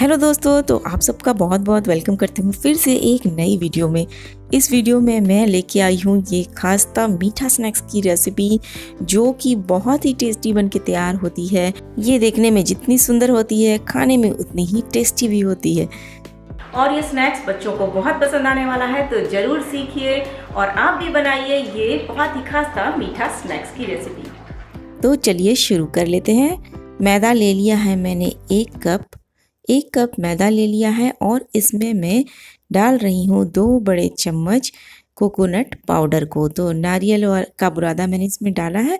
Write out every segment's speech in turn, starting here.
hello दोस्तों तो आप सबका बहुत बहुत वेलकम करती हूँ फिर से एक नई वीडियो में इस वीडियो में मैं लेके आई हूँ ये खास्ता मीठा स्नैक्स की रेसिपी जो कि बहुत ही टेस्टी बन के तैयार होती है ये देखने में जितनी सुंदर होती है खाने में उतनी ही टेस्टी भी होती है और ये स्नैक्स बच्चों को बहुत पसंद आने वाला है तो ज़रूर सीखिए और आप भी बनाइए ये बहुत ही खास्ता मीठा स्नैक्स की रेसिपी तो चलिए शुरू कर लेते हैं मैदा ले लिया है मैंने एक कप एक कप मैदा ले लिया है और इसमें मैं डाल रही हूँ दो बड़े चम्मच कोकोनट पाउडर को तो नारियल और का बुरादा मैंने इसमें डाला है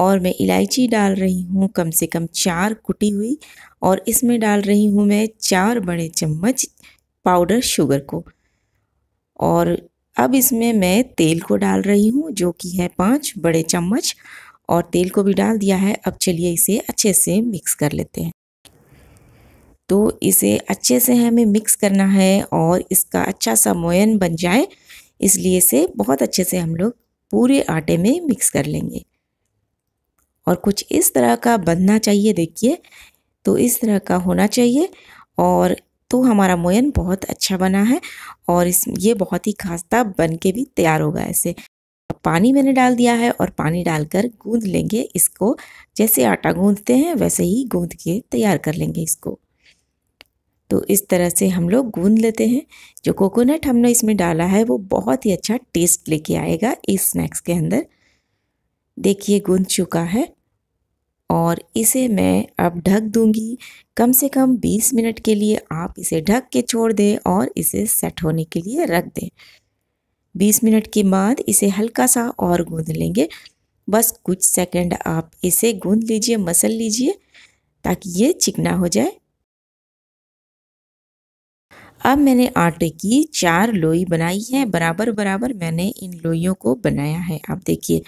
और मैं इलायची डाल रही हूँ कम से कम चार कुटी हुई और इसमें डाल रही हूँ मैं चार बड़े चम्मच पाउडर शुगर को और अब इसमें मैं तेल को डाल रही हूँ जो कि है पाँच बड़े चम्मच और तेल को भी डाल दिया है अब चलिए इसे अच्छे से मिक्स कर लेते हैं तो इसे अच्छे से हमें मिक्स करना है और इसका अच्छा सा मोयन बन जाए इसलिए इसे बहुत अच्छे से हम लोग पूरे आटे में मिक्स कर लेंगे और कुछ इस तरह का बनना चाहिए देखिए तो इस तरह का होना चाहिए और तो हमारा मोयन बहुत अच्छा बना है और इस ये बहुत ही खास्ता बन के भी तैयार होगा ऐसे पानी मैंने डाल दिया है और पानी डालकर गूंद लेंगे इसको जैसे आटा गूंदते हैं वैसे ही गूंद के तैयार कर लेंगे इसको तो इस तरह से हम लोग गूंद लेते हैं जो कोकोनट हमने इसमें डाला है वो बहुत ही अच्छा टेस्ट लेके आएगा इस स्नैक्स के अंदर देखिए गूंद चुका है और इसे मैं अब ढक दूंगी कम से कम 20 मिनट के लिए आप इसे ढक के छोड़ दें और इसे सेट होने के लिए रख दें 20 मिनट के बाद इसे हल्का सा और गूंद लेंगे बस कुछ सेकंड आप इसे गूंद लीजिए मसल लीजिए ताकि ये चिकना हो जाए अब मैंने आटे की चार लोई बनाई है बराबर बराबर मैंने इन लोइयों को बनाया है आप देखिए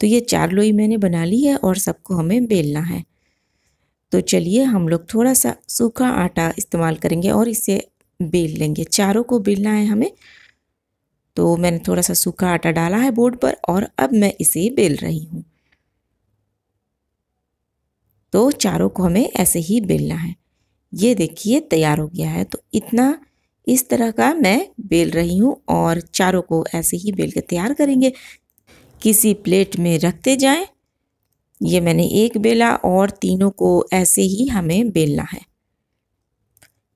तो ये चार लोई मैंने बना ली है और सबको हमें बेलना है तो चलिए हम लोग थोड़ा सा सूखा आटा इस्तेमाल करेंगे और इसे बेल लेंगे चारों को बेलना है हमें तो मैंने थोड़ा सा सूखा आटा डाला है बोर्ड पर और अब मैं इसे बेल रही हूँ तो चारों को हमें ऐसे ही बेलना है ये देखिए तैयार हो गया है तो इतना इस तरह का मैं बेल रही हूँ और चारों को ऐसे ही बेल के तैयार करेंगे किसी प्लेट में रखते जाएं ये मैंने एक बेला और तीनों को ऐसे ही हमें बेलना है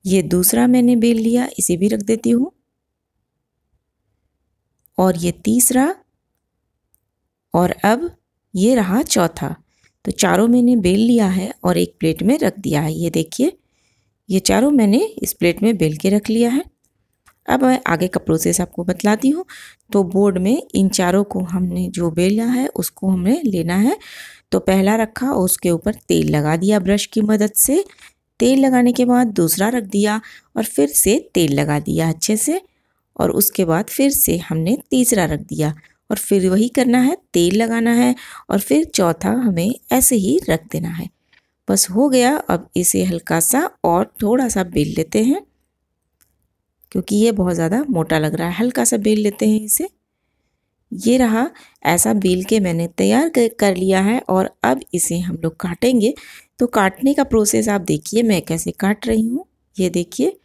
ये दूसरा मैंने बेल लिया इसे भी रख देती हूँ और ये तीसरा और अब ये रहा चौथा तो चारों मैंने बेल लिया है और एक प्लेट में रख दिया है ये देखिए ये चारों मैंने इस प्लेट में बेल के रख लिया है अब मैं आगे का प्रोसेस आपको बतलाती हूँ तो बोर्ड में इन चारों को हमने जो बेला है उसको हमने लेना है तो पहला रखा और उसके ऊपर तेल लगा दिया ब्रश की मदद से तेल लगाने के बाद दूसरा रख दिया और फिर से तेल लगा दिया अच्छे से और उसके बाद फिर से हमने तीसरा रख दिया और फिर वही करना है तेल लगाना है और फिर चौथा हमें ऐसे ही रख देना है बस हो गया अब इसे हल्का सा और थोड़ा सा बेल लेते हैं क्योंकि ये बहुत ज़्यादा मोटा लग रहा है हल्का सा बेल लेते हैं इसे ये रहा ऐसा बेल के मैंने तैयार कर लिया है और अब इसे हम लोग काटेंगे तो काटने का प्रोसेस आप देखिए मैं कैसे काट रही हूँ ये देखिए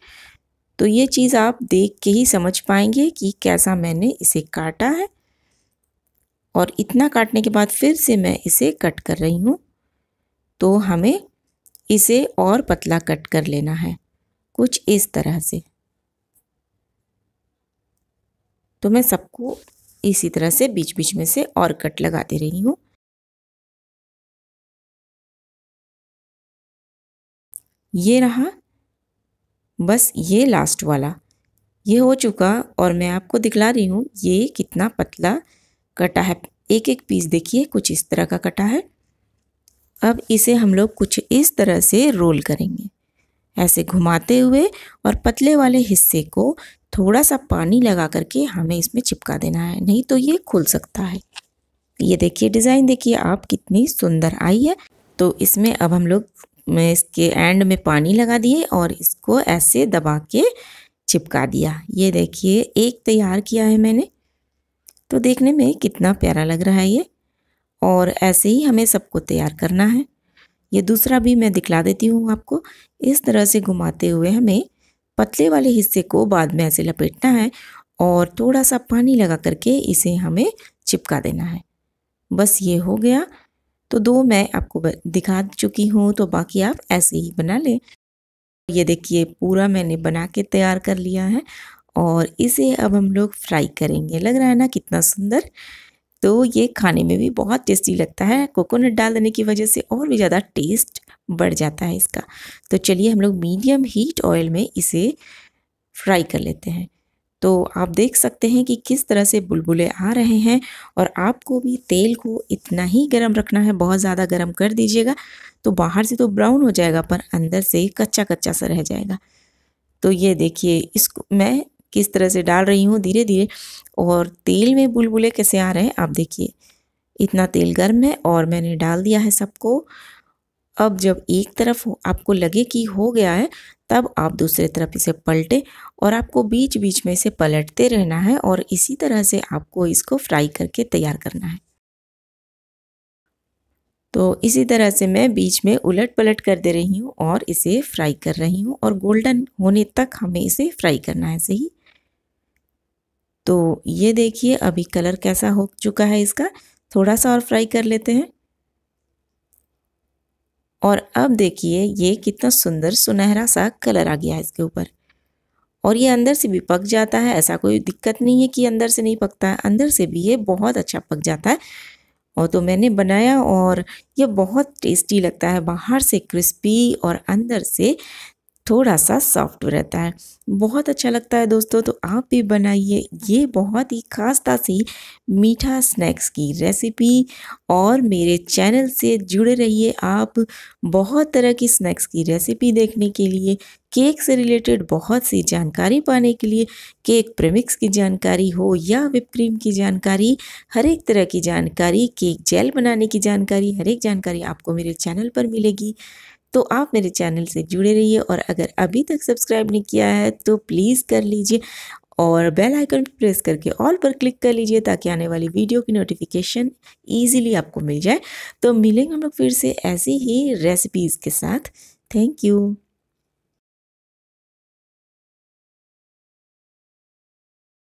तो ये चीज़ आप देख के ही समझ पाएंगे कि कैसा मैंने इसे काटा है और इतना काटने के बाद फिर से मैं इसे कट कर रही हूँ तो हमें इसे और पतला कट कर लेना है कुछ इस तरह से तो मैं सबको इसी तरह से बीच बीच में से और कट लगाते रही हूँ ये रहा बस ये लास्ट वाला ये हो चुका और मैं आपको दिखला रही हूँ ये कितना पतला कटा है एक एक पीस देखिए कुछ इस तरह का कटा है अब इसे हम लोग कुछ इस तरह से रोल करेंगे ऐसे घुमाते हुए और पतले वाले हिस्से को थोड़ा सा पानी लगा करके हमें इसमें चिपका देना है नहीं तो ये खुल सकता है ये देखिए डिज़ाइन देखिए आप कितनी सुंदर आई है तो इसमें अब हम लोग मैं इसके एंड में पानी लगा दिए और इसको ऐसे दबा के चिपका दिया ये देखिए एक तैयार किया है मैंने तो देखने में कितना प्यारा लग रहा है ये और ऐसे ही हमें सबको तैयार करना है ये दूसरा भी मैं दिखला देती हूँ आपको इस तरह से घुमाते हुए हमें पतले वाले हिस्से को बाद में ऐसे लपेटना है और थोड़ा सा पानी लगा करके इसे हमें चिपका देना है बस ये हो गया तो दो मैं आपको दिखा चुकी हूँ तो बाकी आप ऐसे ही बना लें ये देखिए पूरा मैंने बना के तैयार कर लिया है और इसे अब हम लोग फ्राई करेंगे लग रहा है ना कितना सुंदर तो ये खाने में भी बहुत टेस्टी लगता है कोकोनट डाल देने की वजह से और भी ज़्यादा टेस्ट बढ़ जाता है इसका तो चलिए हम लोग मीडियम हीट ऑयल में इसे फ्राई कर लेते हैं तो आप देख सकते हैं कि किस तरह से बुलबुले आ रहे हैं और आपको भी तेल को इतना ही गर्म रखना है बहुत ज़्यादा गर्म कर दीजिएगा तो बाहर से तो ब्राउन हो जाएगा पर अंदर से कच्चा कच्चा सा रह जाएगा तो ये देखिए इसको मैं किस तरह से डाल रही हूँ धीरे धीरे और तेल में बुलबुले कैसे आ रहे हैं आप देखिए इतना तेल गर्म है और मैंने डाल दिया है सबको अब जब एक तरफ आपको लगे कि हो गया है तब आप दूसरे तरफ इसे पलटें और आपको बीच बीच में इसे पलटते रहना है और इसी तरह से आपको इसको फ्राई करके तैयार करना है तो इसी तरह से मैं बीच में उलट पलट कर दे रही हूँ और इसे फ्राई कर रही हूँ और गोल्डन होने तक हमें इसे फ्राई करना है सही तो ये देखिए अभी कलर कैसा हो चुका है इसका थोड़ा सा और फ्राई कर लेते हैं और अब देखिए ये कितना सुंदर सुनहरा सा कलर आ गया है इसके ऊपर और ये अंदर से भी पक जाता है ऐसा कोई दिक्कत नहीं है कि अंदर से नहीं पकता है अंदर से भी ये बहुत अच्छा पक जाता है और तो मैंने बनाया और ये बहुत टेस्टी लगता है बाहर से क्रिस्पी और अंदर से थोड़ा सा सॉफ्ट रहता है बहुत अच्छा लगता है दोस्तों तो आप भी बनाइए ये बहुत ही ख़ास तासी मीठा स्नैक्स की रेसिपी और मेरे चैनल से जुड़े रहिए आप बहुत तरह की स्नैक्स की रेसिपी देखने के लिए केक से रिलेटेड बहुत सी जानकारी पाने के लिए केक प्रमिक्स की जानकारी हो या विप क्रीम की जानकारी हर एक तरह की जानकारी केक जेल बनाने की जानकारी हर एक जानकारी आपको मेरे चैनल पर मिलेगी तो आप मेरे चैनल से जुड़े रहिए और अगर अभी तक सब्सक्राइब नहीं किया है तो प्लीज़ कर लीजिए और बेल आइकन प्रेस करके ऑल पर क्लिक कर लीजिए ताकि आने वाली वीडियो की नोटिफिकेशन ईजिली आपको मिल जाए तो मिलेंगे हम लोग फिर से ऐसी ही रेसिपीज़ के साथ थैंक यू